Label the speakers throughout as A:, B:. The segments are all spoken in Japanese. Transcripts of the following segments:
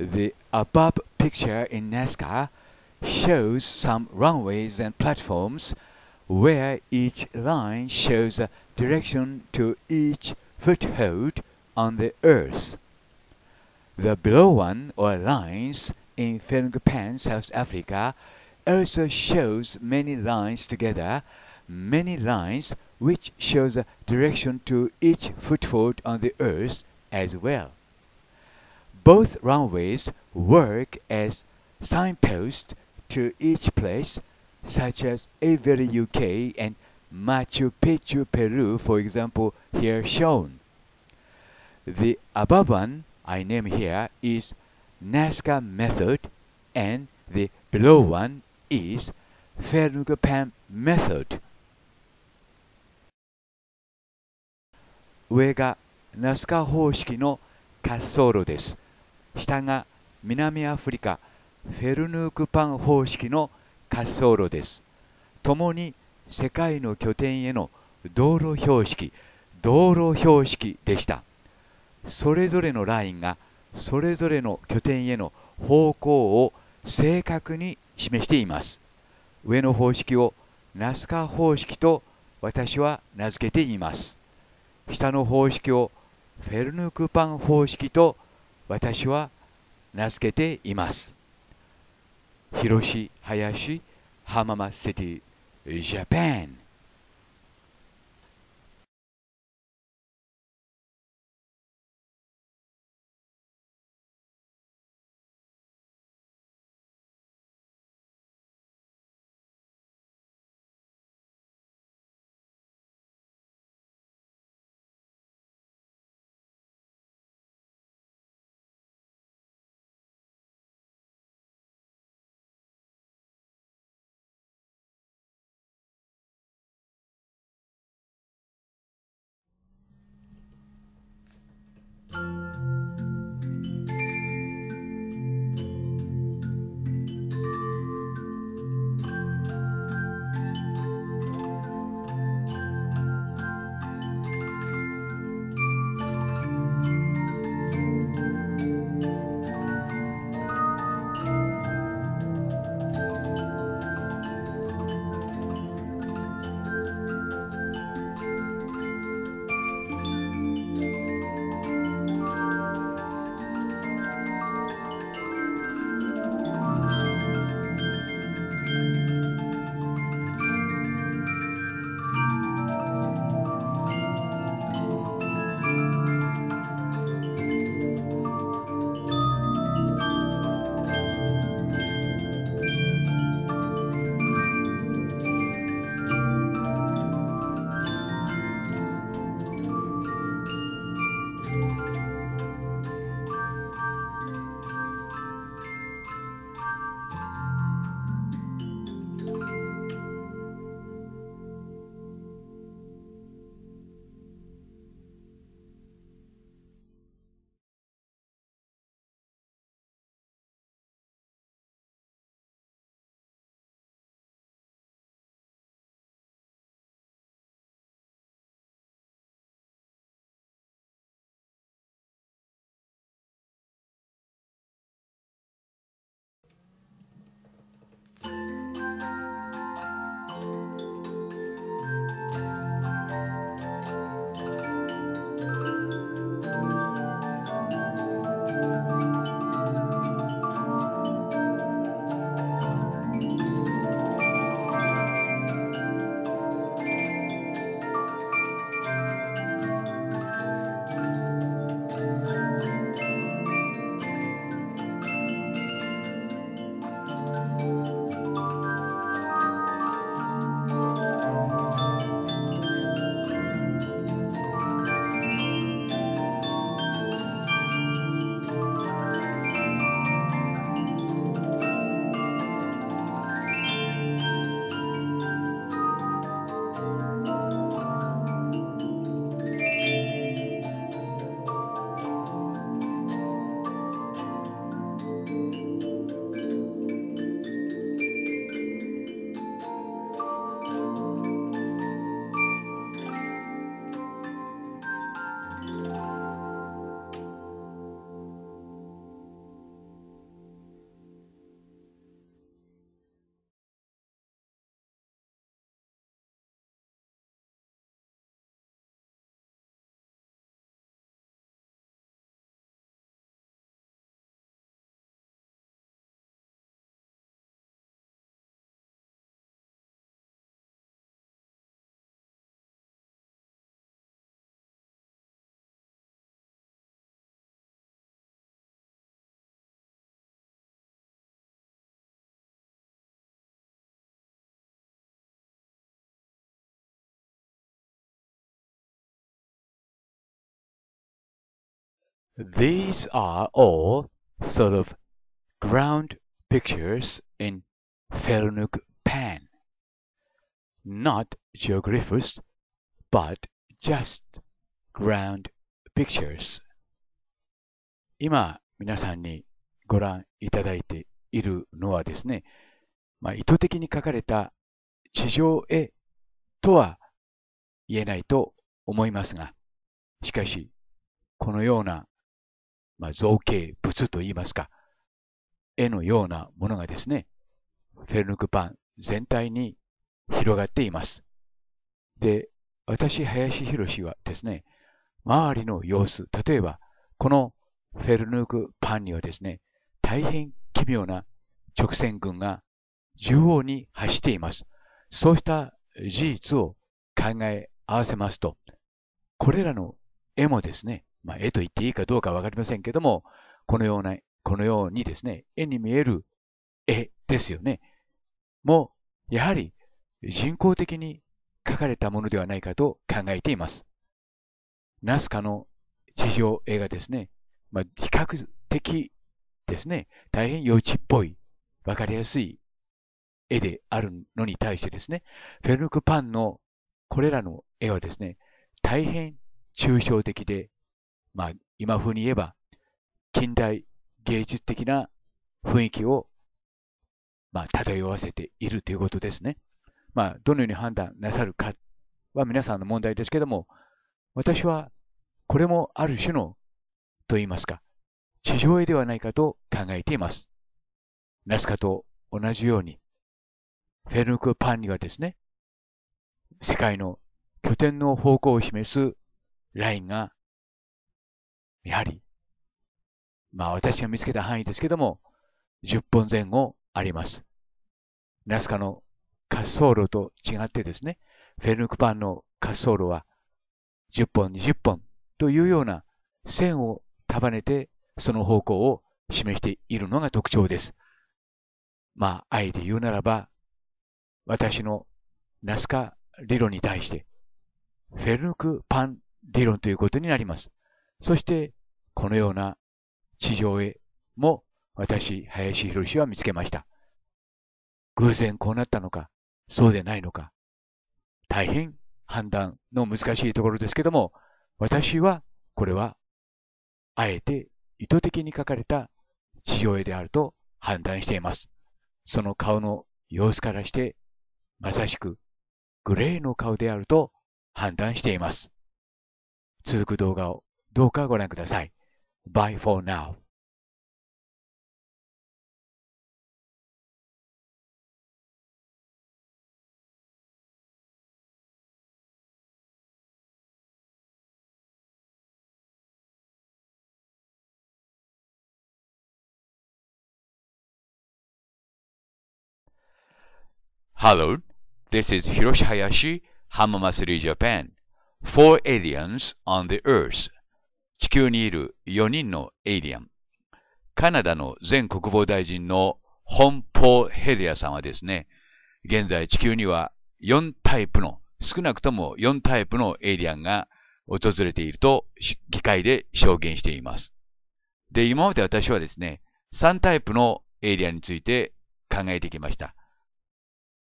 A: The above picture
B: in Nazca shows some runways and platforms where each line shows the direction to each foothold on the earth. The below one or lines in Phnom South Africa, also shows many lines together, many lines which shows the direction to each foothold on the earth as well. Both runways work as signposts to each place, such as Avery, UK and Machu Picchu, Peru, for example, here shown. The above one I name here is Nazca method and the below one is Fernugapan method. 上がナスカ方式の滑走路です。下が南アフリカフェルヌークパン方式の滑走路です共に世界の拠点への道路標識道路標識でしたそれぞれのラインがそれぞれの拠点への方向を正確に示しています上の方式をナスカ方式と私は名付けています下の方式をフェルヌークパン方式と私は名付けています。広し林浜松シティジャパン
A: These are all sort of ground
B: pictures in f e l n u k Pan. Not geographers, but just ground pictures. 今、皆さんにご覧いただいているのはですね、まあ、意図的に書かれた地上絵とは言えないと思いますが、しかし、このようなまあ、造形物といいますか、絵のようなものがですね、フェルヌクパン全体に広がっています。で、私、林博士はですね、周りの様子、例えば、このフェルヌークパンにはですね、大変奇妙な直線群が縦横に走っています。そうした事実を考え合わせますと、これらの絵もですね、まあ、絵と言っていいかどうかわかりませんけども、このような、このようにですね、絵に見える絵ですよね。も、う、やはり人工的に書かれたものではないかと考えています。ナスカの地上絵がですね、まあ、比較的ですね、大変幼稚っぽい、わかりやすい絵であるのに対してですね、フェルクパンのこれらの絵はですね、大変抽象的でまあ、今風に言えば、近代芸術的な雰囲気を、まあ、漂わせているということですね。まあ、どのように判断なさるかは皆さんの問題ですけども、私はこれもある種の、と言いますか、地上絵ではないかと考えています。ナスカと同じように、フェルヌク・パンにはですね、世界の拠点の方向を示すラインがやはり、まあ私が見つけた範囲ですけども、10本前後あります。ナスカの滑走路と違ってですね、フェルヌクパンの滑走路は10本、20本というような線を束ねてその方向を示しているのが特徴です。まあ、あえて言うならば、私のナスカ理論に対して、フェルヌクパン理論ということになります。そして、このような地上絵も私、林博士は見つけました。偶然こうなったのか、そうでないのか、大変判断の難しいところですけども、私はこれはあえて意図的に描かれた地上絵であると判断しています。その顔の様子からして、まさしくグレーの
A: 顔であると判断しています。続く動画をどうかご覧ください。Bye for now. Hello, this is Hiroshi Hayashi,
B: Hamamasuri Japan. Four aliens on the Earth 地球にいる4人のエイリアン、カナダの前国防大臣のホン・ポー・ヘリアさんはですね、現在地球には4タイプの、少なくとも4タイプのエイリアンが訪れていると議会で証言しています。で、今まで私はですね、3タイプのエイリアンについて考えてきました。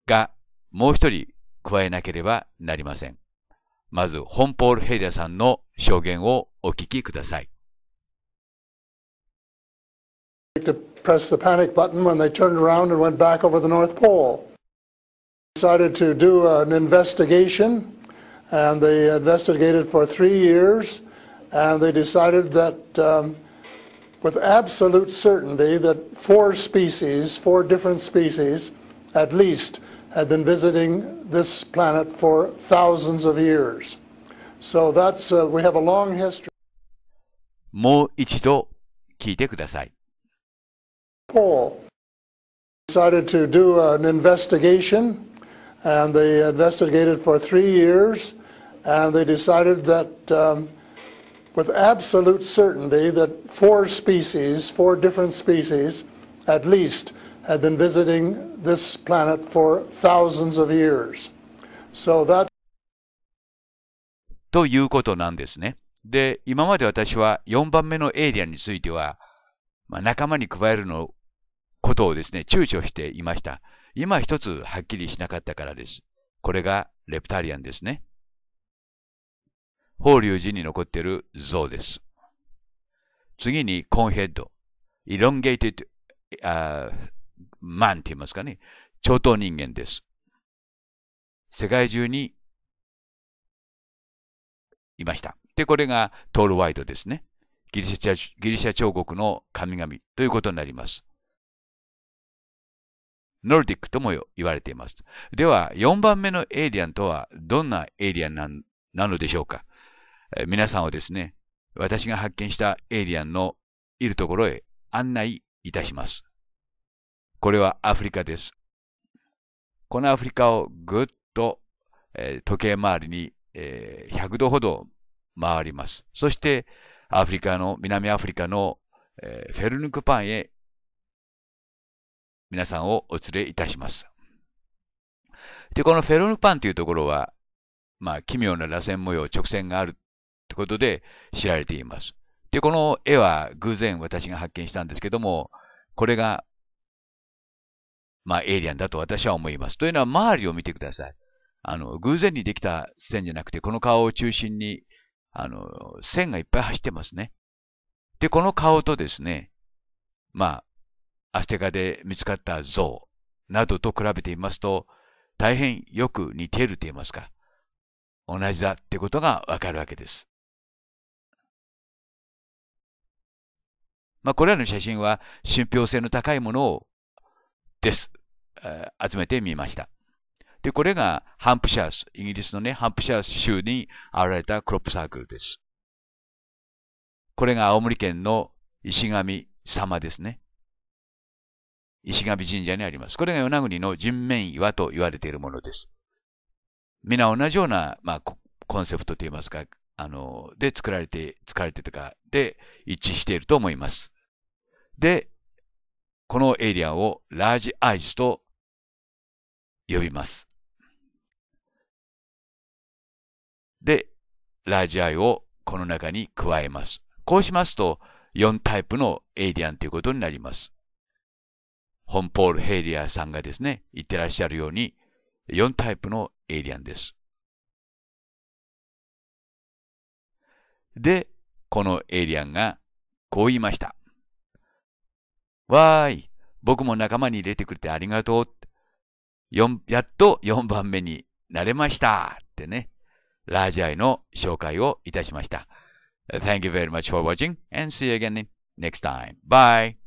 B: が、もう一人加えなければなりません。まず、ホンポール・ヘイリアさんの証言をお聞きください。
A: To press the panic button when they turned around and went back over the North Pole. Decided to do an investigation,
C: and they investigated for three years, and they decided that um, with absolute certainty that four species, four different species at least, had been visiting this planet for thousands of years. So that's, uh, we have a long history.
B: もう一度聞いてください。
C: Paul decided to do an investigation, and they investigated for three years, and they decided that um, with absolute certainty that four species, four different species at least, had been visiting this planet for thousands of years. So that
B: ということなんですね。で、今まで私は4番目のエイリアンについては、まあ、仲間に加えるのことをですね、躊躇していました。今一つはっきりしなかったからです。これがレプタリアンですね。法隆寺に残っている像です。次にコンヘッド。イロンゲイテッド、あマンって言いますかね。超等人間です。世界中にいました。で、これがトールワイドですね。ギリシャギリシャ彫刻の神々ということになります。ノルディックとも言われています。では、4番目のエイリアンとはどんなエイリアンなのでしょうか、えー、皆さんをですね、私が発見したエイリアンのいるところへ案内いたします。これはアフリカです。このアフリカをぐっと、えー、時計回りに、えー、100度ほど回ります。そして、アフリカの、南アフリカの、えー、フェルヌクパンへ、皆さんをお連れいたします。で、このフェルヌクパンというところは、まあ、奇妙な螺旋模様、直線があるってことで知られています。で、この絵は偶然私が発見したんですけども、これが、まあ、エイリアンだと私は思います。というのは、周りを見てください。あの、偶然にできた線じゃなくて、この顔を中心にあの、線がいっぱい走ってますね。で、この顔とですね、まあ、アステカで見つかった像などと比べてみますと、大変よく似ていると言いますか、同じだってことがわかるわけです。まあ、これらの写真は信憑性の高いものをです、え集めてみました。で、これがハンプシャース、イギリスのね、ハンプシャース州に現れたクロップサークルです。これが青森県の石神様ですね。石神神社にあります。これが与那国の人面岩と言われているものです。皆同じような、まあ、コンセプトといいますか、あの、で作られて、作られてとか、で一致していると思います。で、このエリアをラージアイズと呼びます。で、ラージアイをこの中に加えます。こうしますと、4タイプのエイリアンということになります。ホンポール・ヘイリアさんがですね、言ってらっしゃるように、4タイプのエイリアンです。で、このエイリアンがこう言いました。わーい、僕も仲間に入れてくれてありがとう。やっと4番目になれました。ってね。ラージアイの紹介をいたしました。Thank you very much for watching
A: and see you again next time. Bye!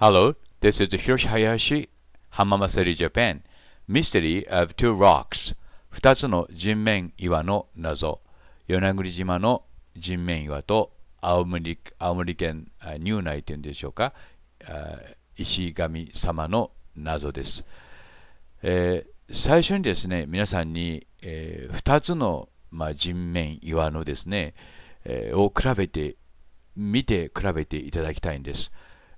A: Hello, this is Hiroshi Hayashi,
B: Hamama City, Japan. Mystery of Two Rocks 2つの人面岩の謎与那国島の人面岩と青森青森県乳内というんでしょうか石神様の謎です、えー、最初にですね皆さんに、えー、2つの、まあ、人面岩のですね、えー、を比べて見て比べていただきたいんです、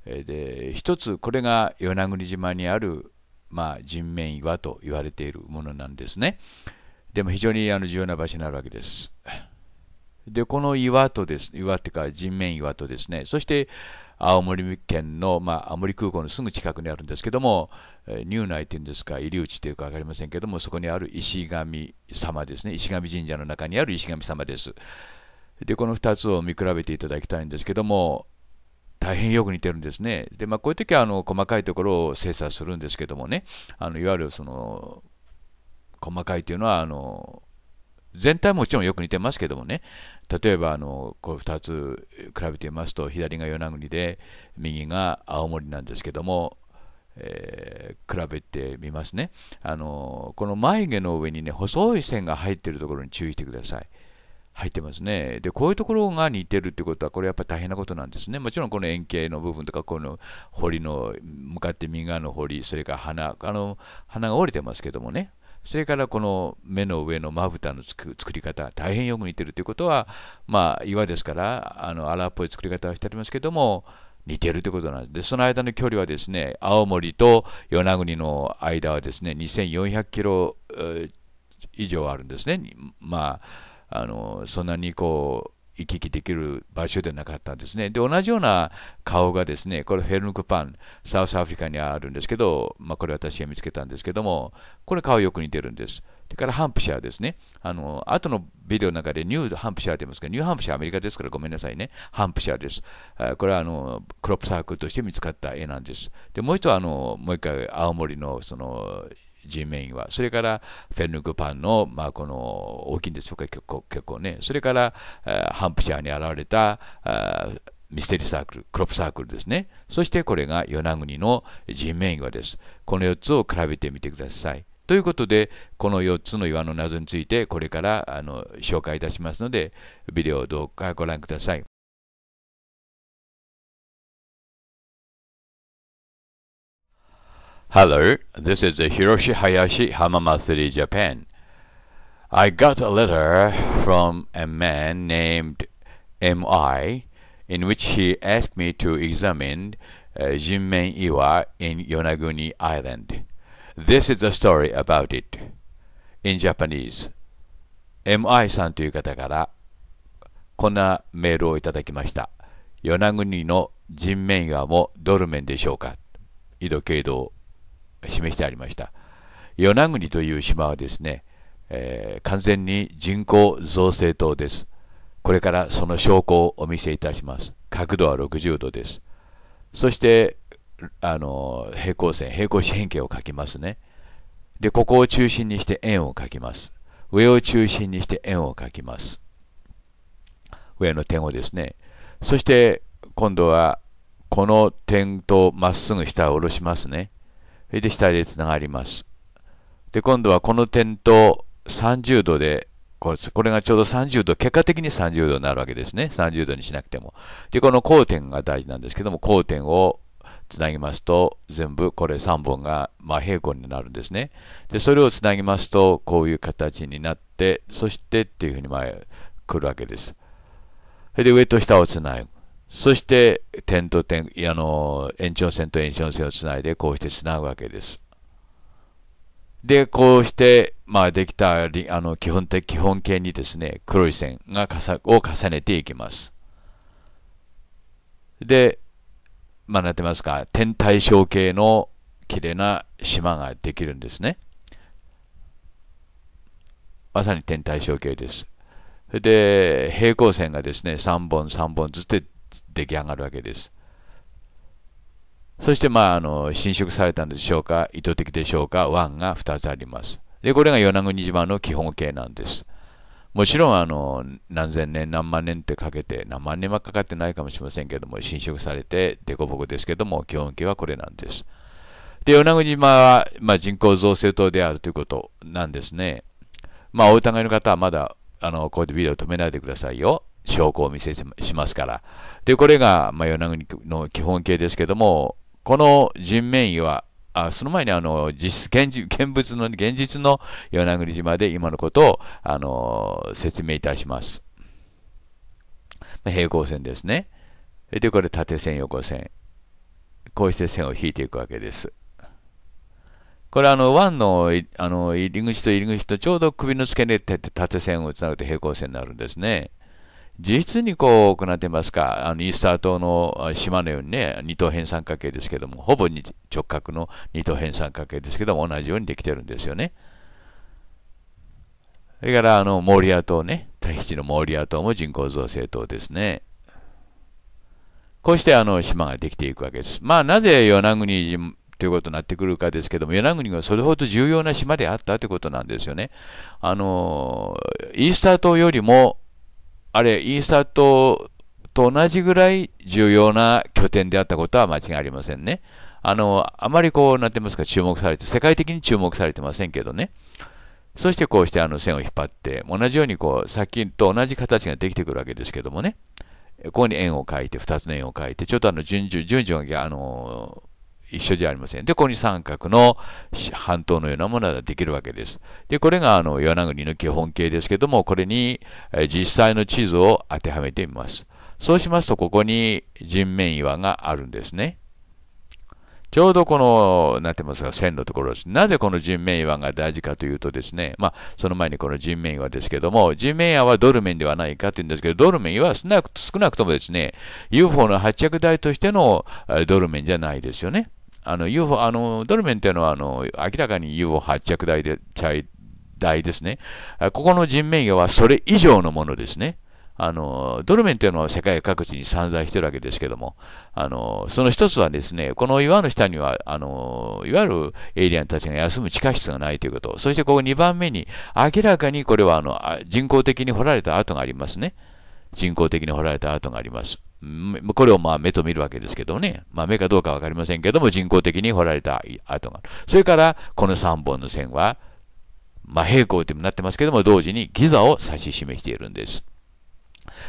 B: えで一つこれが与那国島にある、まあ、人面岩と言われているものなんですねでも非常にあの重要な場所になるわけです。でこの岩とです岩っていうか人面岩とですねそして青森県の、まあ、青森空港のすぐ近くにあるんですけども、入内ていうんですか、入り口っていうか分かりませんけども、そこにある石神様ですね、石神神社の中にある石神様です。で、この2つを見比べていただきたいんですけども、大変よく似てるんですね。で、まあ、こういう時はあの細かいところを精査するんですけどもね、あのいわゆるその細かいというのは、あの全体もちろんよく似てますけどもね例えばあのこの2つ比べてみますと左が与那国で右が青森なんですけども、えー、比べてみますねあのこの眉毛の上にね細い線が入ってるところに注意してください入ってますねでこういうところが似てるってことはこれやっぱ大変なことなんですねもちろんこの円形の部分とかこの彫りの向かって右側の堀それから花あの花が折れてますけどもねそれからこの目の上のまぶたの作り方、大変よく似てるということは、まあ、岩ですから、あの荒っぽい作り方をしてありますけども、似てるということなんです。その間の距離はですね、青森と与那国の間はですね、2400キロ以上あるんですね。まあ、あのそんなにこう、行き来できる場所でなかったんですね。で、同じような顔がですね、これフェルヌクパン、サウスアフリカにあるんですけど、まあ、これ私が見つけたんですけども、これ顔よく似てるんです。それからハンプシャーですね。あの、後のビデオの中でニューハンプシャーって言いますけど、ニューハンプシャーアメリカですからごめんなさいね。ハンプシャーです。これはあの、クロップサークルとして見つかった絵なんです。で、もう一つはあの、もう一回青森のその、人面岩、それから、フェルヌクパンの、まあ、この大きいんですよ結構結構ね。それから、ハンプシャーに現れたミステリーサークル、クロップサークルですね。そしてこれが与那国の人面岩です。この4つを比べてみてください。ということで、この4つの岩の謎についてこれからあ
A: の紹介いたしますので、ビデオをどうかご覧ください。Hello, this is Hiroshi Hayashi Hamamasuri Japan. I got a
B: letter from a man named MI in which he asked me to examine uh, Jinmen Iwa in Yonaguni Island. This is a story about it. In Japanese, MI さんという方からこんなメールをいただきました。与那国の人面岩もドルメンでしょうか井戸経道示してありました。与那国という島はですね、えー、完全に人口造成島です。これからその証拠をお見せいたします。角度は60度です。そして、あの平行線、平行四辺形を描きますね。で、ここを中心にして円を描きます。上を中心にして円を描きます。上の点をですね。そして、今度はこの点とまっすぐ下を下ろしますね。それで下でつながります。で、今度はこの点と30度で、これこれがちょうど30度、結果的に30度になるわけですね。30度にしなくても。で、この交点が大事なんですけども、交点をつなぎますと、全部これ3本が、ま平行になるんですね。で、それをつなぎますと、こういう形になって、そしてっていうふうに前、来るわけです。それで上と下をつなぐ。そして点と点あの延長線と延長線をつないでこうしてつなぐわけです。でこうして、まあ、できたあの基本的基本形にですね黒い線がを重ねていきます。で、まあ、なってますか点対称形の綺麗な島ができるんですね。まさに点対称形です。で平行線がですね3本3本ずつ出来上がるわけです。そして、まあ、あの侵食されたんでしょうか、意図的でしょうか、湾が2つあります。で、これが与那国島の基本形なんです。もちろんあの何千年何万年ってかけて何万年はかかってないかもしれませんけども侵食されて凸凹ですけども基本形はこれなんです。で与那国島は、まあ、人口増生島であるということなんですね。まあお疑いの方はまだあのこうやってビデオを止めないでくださいよ。証拠を見せしますから。で、これが、まあ、与那国の基本形ですけども、この人面岩、あその前にあの実現現物の現実の与那国島で今のことをあの説明いたします。平行線ですね。で、これ縦線、横線。こうして線を引いていくわけです。これあの1のあの入り口と入り口とちょうど首の付け根って縦線をつなぐと平行線になるんですね。実にこう、なってますか、あのイースター島の島のようにね、二等辺三角形ですけども、ほぼ直角の二等辺三角形ですけども、同じようにできてるんですよね。それから、あの、モーリア島ね、タヒチのモーリア島も人口造成島ですね。こうして、あの、島ができていくわけです。まあ、なぜ与那国ということになってくるかですけども、与那国はそれほど重要な島であったということなんですよね。あの、イースター島よりも、あれ、イーサトと同じぐらい重要な拠点であったことは間違いありませんね。あの、あまりこう、なんてますか、注目されて、世界的に注目されてませんけどね。そしてこうしてあの線を引っ張って、同じようにこう、さっきと同じ形ができてくるわけですけどもね。ここに円を書いて、2つの円を書いて、ちょっとあの順序、順序が、あの、一緒じゃありません。で、ここに三角の半島のようなものができるわけです。で、これがあの岩那国の基本形ですけども、これに実際の地図を当てはめてみます。そうしますと、ここに人面岩があるんですね。ちょうどこの、なってますが、線のところです。なぜこの人面岩が大事かというとですね、まあ、その前にこの人面岩ですけども、人面岩はドルメンではないかというんですけど、ドルメン岩は少なくともですね、UFO の発着台としてのドルメンじゃないですよね。あの UFO、あのドルメンというのはあの明らかに UFO 発着台で台ですね。ここの人命魚はそれ以上のものですね。あのドルメンというのは世界各地に散在しているわけですけども、あのその一つはですね、この岩の下にはあの、いわゆるエイリアンたちが休む地下室がないということ、そしてここ2番目に、明らかにこれはあの人工的に掘られた跡がありますね。人工的に掘られた跡があります。これをまあ目と見るわけですけどね。まあ目かどうかわかりませんけども、人工的に掘られた跡がある。それから、この3本の線は、まあ平行となってますけども、同時にギザを指し示しているんです。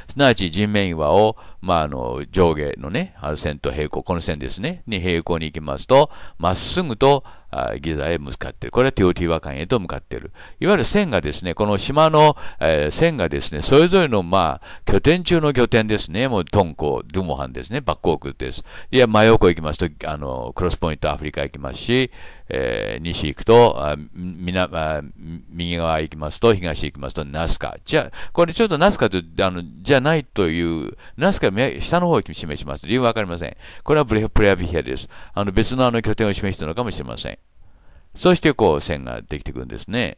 B: すなわち人面岩をまあ、あの上下のね、あの線と平行、この線ですね、に平行に行きますと、まっすぐとあギザへ向かっている。これはテオティワカンへと向かっている。いわゆる線がですね、この島の、えー、線がですね、それぞれの、まあ、拠点中の拠点ですね、もうトンコ、ドゥモハンですね、バックオークです。いや、真横行きますと、あの、クロスポイントアフリカ行きますし、えー、西行くと、あ南あ右側行きますと、東行きますと、ナスカ。じゃあ、これちょっとナスカと、あの、じゃないという、ナスカ目下の方を示します。理由はわかりません。これはプレアビヒアです。あの別のあの拠点を示してたのかもしれません。そしてこう線ができてくるんですね。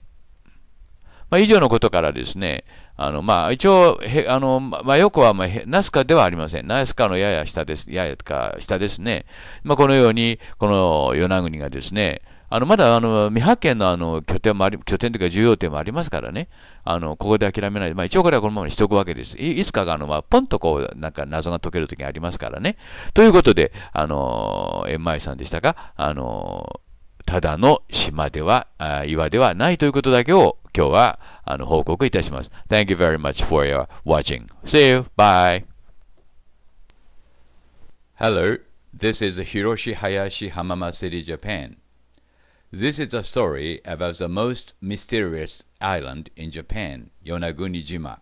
B: まあ、以上のことからですね、あのまあ、一応、へあのま横は、まあ、ナスカではありません。ナスカのやや下です。ややか下ですね。まあ、このように、この与那国がですね、あのまだあの未発見のあの拠点もあり、拠点というか重要点もありますからね、あのここで諦めないで、まあ、一応これはこのままにしておくわけです。いいつかがあの、まあ、ポンとこう、なんか謎が解けるときありますからね。ということで、あの、まいさんでしたか、あの、ただの島では、岩ではないということだけを今日はあの報告いたします。Thank you very much for your watching. See you. Bye. Hello. This is Hiroshi Hayashi Hamama City, Japan. This is a story about the most mysterious island in Japan, Yonaguni-jima.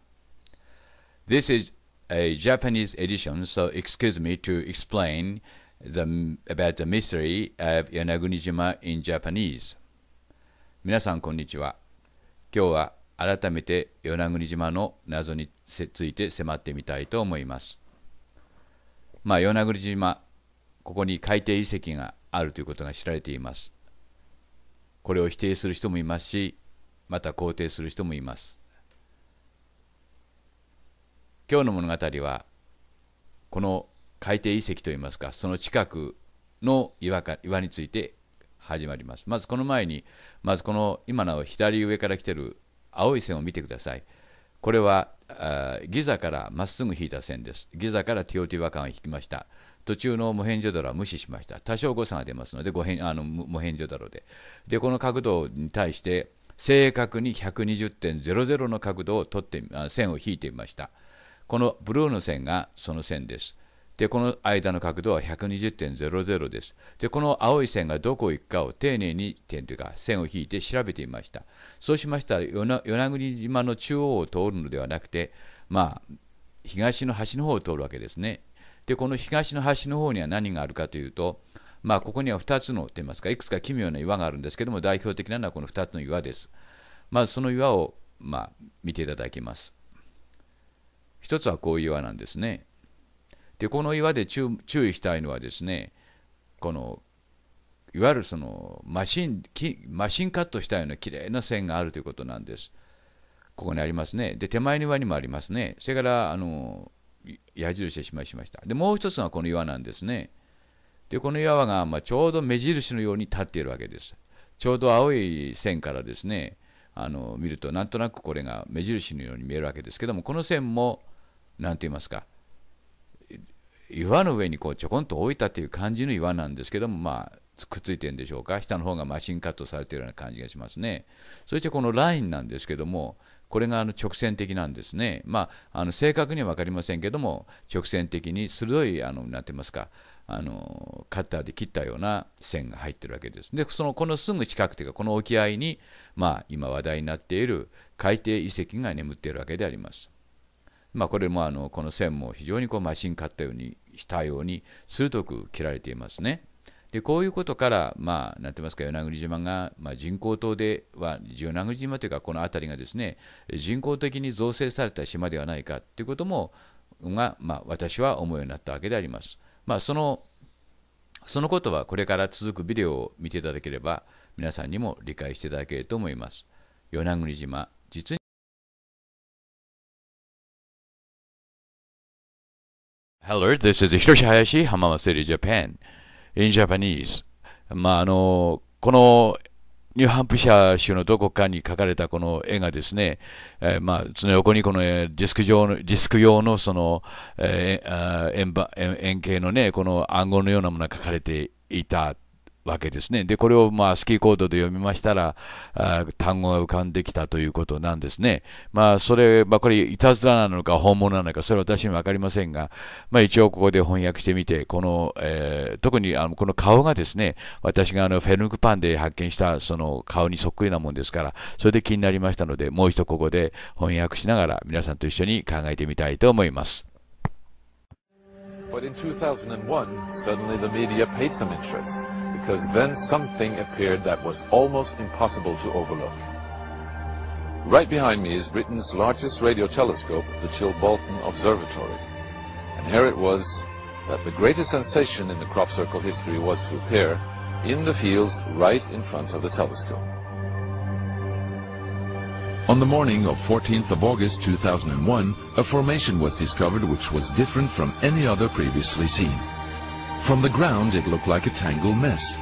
B: This is a Japanese edition, so excuse me to explain the, about the mystery of Yonaguni-jima in Japanese. 皆さんこんにちは。今日は改めて与那国島の謎について迫ってみたいと思います。まあ与那国島、ここに海底遺跡があるということが知られています。これを否定する人もいますしまた肯定する人もいます今日の物語はこの海底遺跡といいますかその近くの岩か岩について始まりますまずこの前にまずこの今の左上から来てる青い線を見てくださいこれはあギザからまっすぐ引いた線です。ギザからティオティワカンを引きました。途中のモヘンジョダロは無視しました。多少誤差が出ますので、ごへんあのモヘンジョダロで。で、この角度に対して、正確に120.00の角度を取って、線を引いてみました。このブルーの線がその線です。で、この間の角度は120.00です。で、この青い線がどこ行くかを丁寧に点というか線を引いて調べてみました。そうしましたら与那国島の中央を通るのではなくて、まあ、東の端の方を通るわけですね。で、この東の端の方には何があるかというと、まあ、ここには2つのといいますか、いくつか奇妙な岩があるんですけども、代表的なのはこの2つの岩です。まずその岩を、まあ、見ていただきます。1つはこういう岩なんですね。でこの岩で注意したいのはですねこのいわゆるそのマシンマシンカットしたようなきれいな線があるということなんです。ここにありますね。で手前の岩にもありますね。それからあの矢印で示しました。でもう一つがこの岩なんですね。でこの岩が、まあ、ちょうど目印のように立っているわけです。ちょうど青い線からですねあの見るとなんとなくこれが目印のように見えるわけですけどもこの線も何て言いますか岩の上にこうちょこんと置いたという感じの岩なんですけども、まあ、くっついてるんでしょうか、下の方がマシンカットされているような感じがしますね。そしてこのラインなんですけども、これがあの直線的なんですね。まあ、あの正確には分かりませんけども、直線的に鋭い、あのなてますか、あのカッターで切ったような線が入ってるわけです。で、そのこのすぐ近くというか、この沖合に、まあ、今話題になっている海底遺跡が眠っているわけであります。まあ、これもあのこの線も非常にこうマシンカッたようにしたように鋭く切られていますね。でこういうことから、まあ、なってますか、与那国島が、まあ、人工島では、与那国島というか、この辺りがですね、人工的に造成された島ではないかということも、が、まあ、私は思うようになったわけであります。まあ、その、そのことは、これから続くビデオを見ていただければ、皆
A: さんにも理解していただけると思います。与那国島、実 Hello, this is Hiroshi Hayashi,
B: Hamama City, Japan. In Japanese. まあ、あの、このニューハンプシャー州のどこかに描かれたこの絵がですね、えー、まあ、その横にこのディスク上の、ディスク用のその、えー、円円形のね、この暗号のようなものが描かれていたわけですね。で、これをまあスキーコードで読みましたら、あ単語が浮かんできたということなんですね。まあ、それ、まあ、これ、いたずらなのか本物なのか、それは私には分かりませんが、まあ、一応ここで翻訳してみて、この、えー、特にあのこの顔がですね、私があのフェルンクパンで発見したその顔にそっくりなもんですから、それで気になりましたので、もう一度ここで翻訳しながら皆さんと一緒に考えてみたいと思います。
C: But in 2001, suddenly the media paid some interest. because then something appeared that was almost impossible to overlook. Right behind me is Britain's largest radio telescope, the Chilbolton Observatory. And here it was that the greatest sensation in the crop circle history was to appear in the fields right in front of the telescope. On the morning of 14th of August 2001, a formation was discovered which was different from any other previously seen. From the ground, it looked like a tangled mess,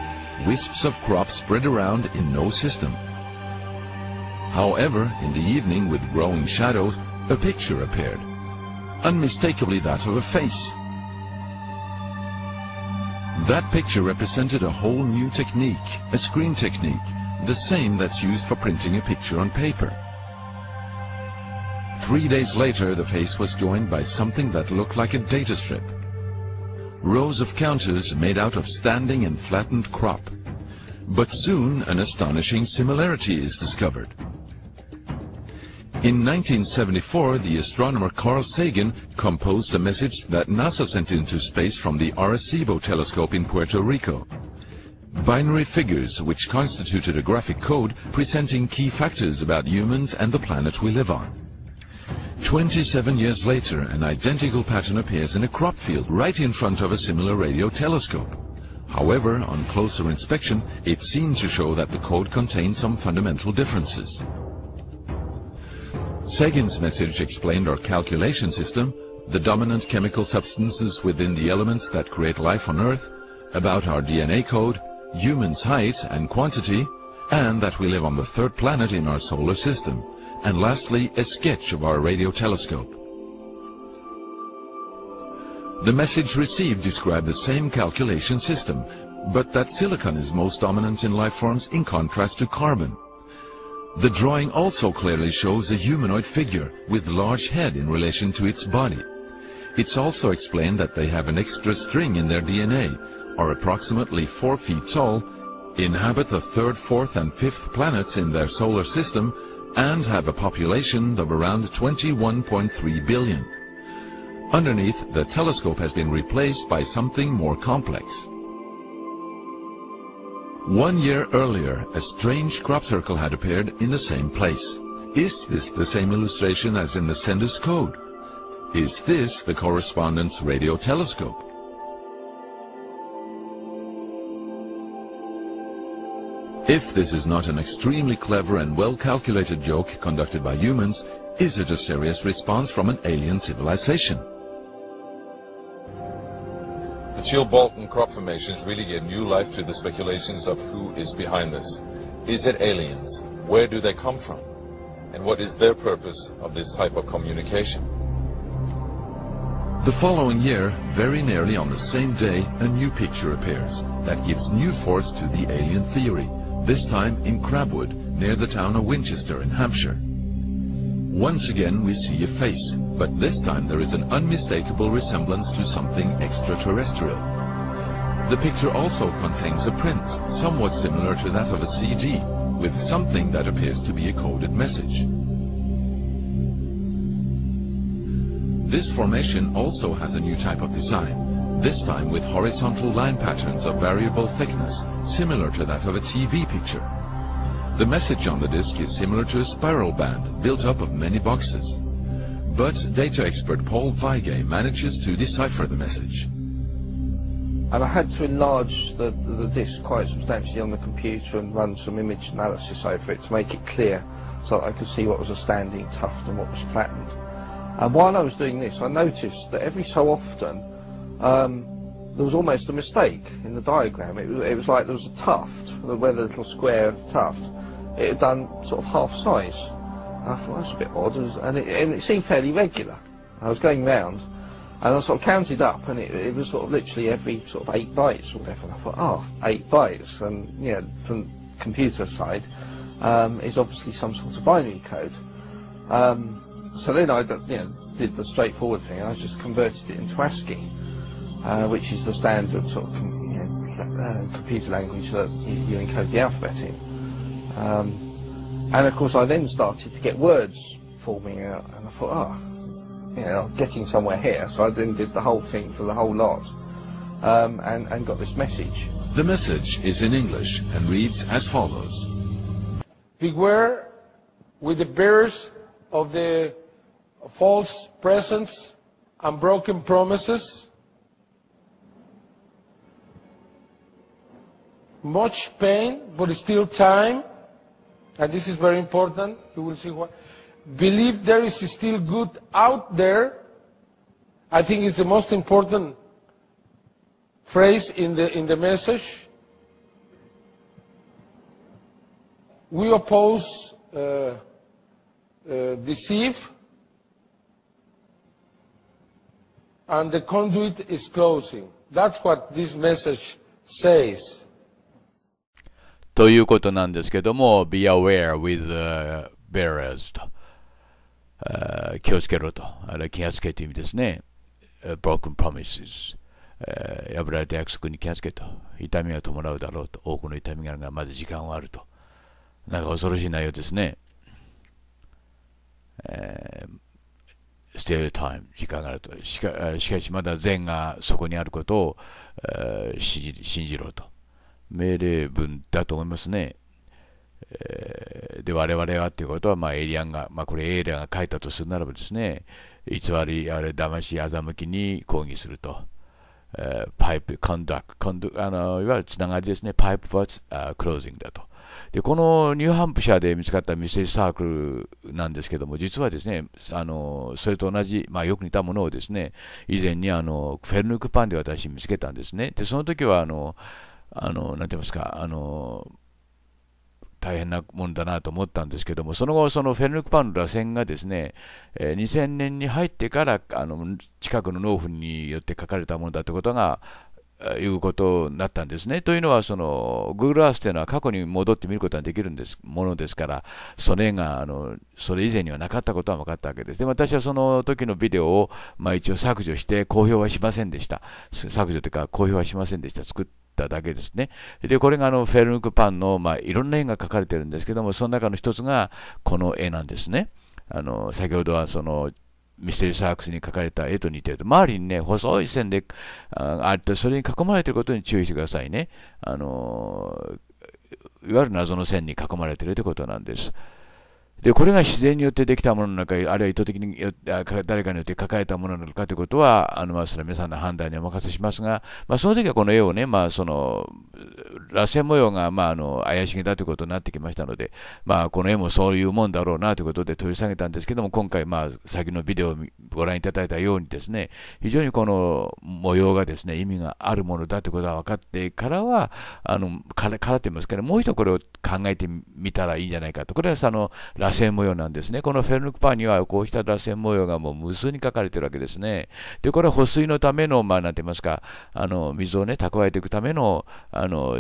C: wisps of crops spread around in no system. However, in the evening, with growing shadows, a picture appeared, unmistakably that of a face. That picture represented a whole new technique, a screen technique, the same that's used for printing a picture on paper. Three days later, the face was joined by something that looked like a data strip rows of counters made out of standing and flattened crop. But soon an astonishing similarity is discovered. In 1974, the astronomer Carl Sagan composed a message that NASA sent into space from the Arecibo telescope in Puerto Rico. Binary figures, which constituted a graphic code presenting key factors about humans and the planet we live on. 27 years later, an identical pattern appears in a crop field right in front of a similar radio telescope. However, on closer inspection, it seemed to show that the code contained some fundamental differences. Sagan's message explained our calculation system, the dominant chemical substances within the elements that create life on Earth, about our DNA code, human's height and quantity, and that we live on the third planet in our solar system, and lastly a sketch of our radio telescope. The message received described the same calculation system, but that silicon is most dominant in life forms in contrast to carbon. The drawing also clearly shows a humanoid figure with large head in relation to its body. It's also explained that they have an extra string in their DNA, are approximately 4 feet tall, inhabit the third, fourth and fifth planets in their solar system, and have a population of around 21.3 billion. Underneath, the telescope has been replaced by something more complex. One year earlier, a strange crop circle had appeared in the same place. Is this the same illustration as in the sender's code? Is this the correspondence radio telescope? If this is not an extremely clever and well-calculated joke conducted by humans, is it a serious response from an alien civilization? The Chilbolton crop formations really give new life to the speculations of who is behind this. Is it aliens? Where do they come from? And what is their purpose of this type of communication? The following year, very nearly on the same day, a new picture appears that gives new force to the alien theory this time in Crabwood, near the town of Winchester in Hampshire. Once again we see a face, but this time there is an unmistakable resemblance to something extraterrestrial. The picture also contains a print, somewhat similar to that of a CD, with something that appears to be a coded message. This formation also has a new type of design, this time with horizontal line patterns of variable thickness, similar to that of a TV picture. The message on the disk is similar to a spiral band built up of many boxes.
D: But data expert Paul Feige manages to decipher the message. And I had to enlarge the, the disk quite substantially on the computer and run some image analysis over it to make it clear so that I could see what was a standing tuft and what was flattened. And while I was doing this, I noticed that every so often um, there was almost a mistake in the diagram. It, it was like there was a tuft, where the little square tuft, it had done sort of half size. I thought that's a bit odd, and it, and it seemed fairly regular. I was going round, and I sort of counted up, and it, it, was sort of literally every sort of eight bytes or whatever. And I thought, oh, eight bytes, and you know, from computer side, um, is obviously some sort of binary code. Um, so then I you know, did the straightforward thing, and I just converted it into ASCII. Uh, which is the standard sort of you know, uh, computer language that you, encode the alphabet in. Um, and of course, I then started to get words forming out, and I thought, oh, you know, getting somewhere here. So I then did the whole thing for the whole lot, um, and, and got this message.
C: The message is in English and reads as follows:
D: Beware with the bearers of the
C: false presence and broken promises much pain, but still time, and this is very important, you will see what, believe there is still good out there, I think it's the most important phrase in the, in the message. We oppose uh, uh, deceive, and the conduit is closing. That's what this message says.
B: ということなんですけども、be aware with、uh, bearers と。気をつけろと。あれ気をつけという意味ですね。broken promises。破られた約束に気をつけと。痛みは伴うだろうと。多くの痛みがあるが、まだ時間はあると。なんか恐ろしい内容ですね。え s t a y time 時間があるとしかしかしまだ善がそこにあることを、え信じろと命令文だと思いますね。で、我々はということは、まあ、エイリアンが、まあ、これエイリアンが書いたとするならばですね、偽り、あれ、騙し、欺きに抗議すると。えパイプ、コンダク、ト、あのいわゆるつながりですね、パイプはクロージングだと。で、このニューハンプシャーで見つかったミステリーサークルなんですけども、実はですね、あのそれと同じ、まあ、よく似たものをですね、以前にあのフェルヌークパンで私見つけたんですね。で、その時はあの、あの、なんて言いますか、あの、大変なもんだなと思ったんですけども、その後、そのフェルヌック・パンの螺旋がですね、え2000年に入ってからあの近くの農夫によって書かれたものだということが、いうことになったんですね。というのは、その Google Earth というのは過去に戻って見ることができるんですものですから、それがあのそれ以前にはなかったことは分かったわけです。で、私はその時のビデオを、まあ、一応削除して、公表はしませんでした。削除というか、公表はしませんでした。作っただけですね。で、これがあのフェルムク・パンの、まあ、いろんな絵が描かれてるんですけども、その中の一つがこの絵なんですね。あの先ほどはそのミステリーサークスに描かれた絵と似てると、周りにね、細い線であって、それに囲まれてることに注意してくださいね。あのいわゆる謎の線に囲まれているということなんです。でこれが自然によってできたものなのか、あるいは意図的に誰かによって抱えたものなのかということは、あのまあ、それは皆さんの判断にお任せしますが、まあ、その時はこの絵をね、まあ、その螺旋模様が、まあ、あの怪しげだということになってきましたので、まあ、この絵もそういうもんだろうなということで取り下げたんですけども、今回、まあ、先のビデオをご覧いただいたようにですね、非常にこの模様がですね、意味があるものだということが分かってからは、あのからからって言いますけど、もう一度これを考えてみたらいいんじゃないかと。これはその螺螺旋模様なんですね。このフェルヌクパーにはこうした螺旋模様がもう無数に書かれてるわけですね。で、これは保水のための、まあ、なんて言いますか、あの、水をね、蓄えていくための、あの、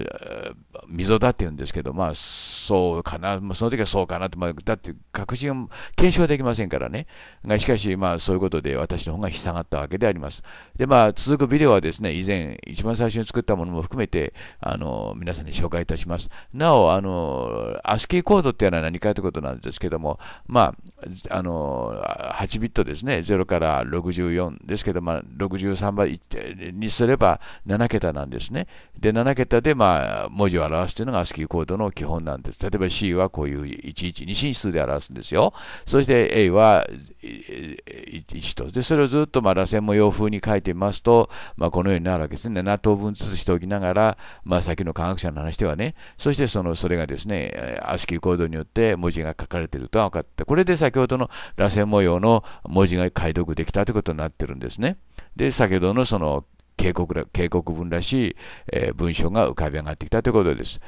B: 溝だって言うんですけど、まあ、そうかな、その時はそうかなって、まあ、だって確信、検証はできませんからね。が、しかし、まあ、そういうことで私の方ががったわけであります。で、まあ、続くビデオはですね、以前、一番最初に作ったものも含めて、あの、皆さんに紹介いたします。なお、あの、ASCII コードっていうのは何かということなんですですけども、まあ、あの8ビットですね、0から64ですけど、まあ、63倍にすれば7桁なんですね。で、7桁で、まあ、文字を表すというのが ASCII コードの基本なんです。例えば C はこういう112進数で表すんですよ。そして A は1と。で、それをずっと、まあ、螺旋模様風に書いてみますと、まあ、このようになるわけですね。7等分ずつしておきながら、まあ、先の科学者の話ではね、そしてそのそれがですね、ASCII コードによって文字が書かれてると分かった。これで先ほどの螺旋模様の文字が解読できたということになってるんですね。で、先ほどのその警告警告
A: 文らしい、え文章が浮かび上がってきたということです。